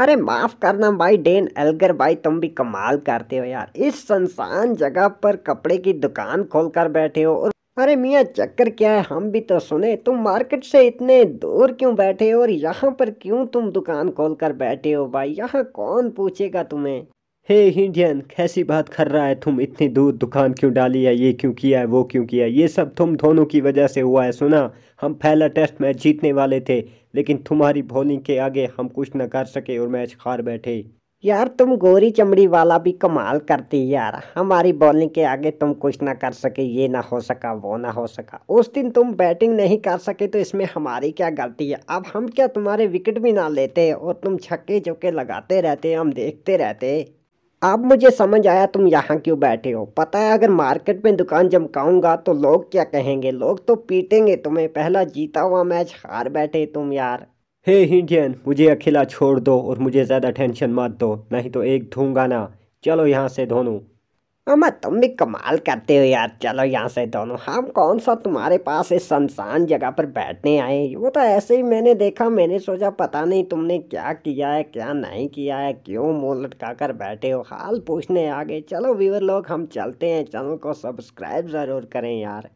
अरे माफ़ करना भाई डेन एल्गर भाई तुम भी कमाल करते हो यार इस सुनसान जगह पर कपड़े की दुकान खोल कर बैठे हो और अरे मियाँ चक्कर क्या है हम भी तो सुने तुम मार्केट से इतने दूर क्यों बैठे हो और यहाँ पर क्यों तुम दुकान खोल कर बैठे हो भाई यहाँ कौन पूछेगा तुम्हें हे hey इंडियन कैसी बात कर रहा है तुम इतनी दूर दुकान क्यों डाली है ये क्यों किया है वो क्यों किया है ये सब तुम दोनों की वजह से हुआ है सुना हम पहला टेस्ट मैच जीतने वाले थे लेकिन तुम्हारी बॉलिंग के आगे हम कुछ ना कर सके और मैच हार बैठे यार तुम गोरी चमड़ी वाला भी कमाल करती यार हमारी बॉलिंग के आगे तुम कुछ ना कर सके ये ना हो सका वो ना हो सका उस दिन तुम बैटिंग नहीं कर सके तो इसमें हमारी क्या गलती है अब हम क्या तुम्हारे विकेट भी ना लेते और तुम छक्के चौके लगाते रहते हम देखते रहते अब मुझे समझ आया तुम यहाँ क्यों बैठे हो पता है अगर मार्केट में दुकान जमकाऊंगा तो लोग क्या कहेंगे लोग तो पीटेंगे तुम्हें पहला जीता हुआ मैच हार बैठे तुम यार हे hey, इंडियन मुझे अकेला छोड़ दो और मुझे ज़्यादा टेंशन मत दो नहीं तो एक धूंगा ना चलो यहाँ से धोनू अमा तुम भी कमाल करते हो यार चलो यहाँ से दोनों हम कौन सा तुम्हारे पास इस शमशान जगह पर बैठने आए वो तो ऐसे ही मैंने देखा मैंने सोचा पता नहीं तुमने क्या किया है क्या नहीं किया है क्यों मुँह लटका कर बैठे हो हाल पूछने आगे चलो वीवर लोग हम चलते हैं चैनल को सब्सक्राइब ज़रूर करें यार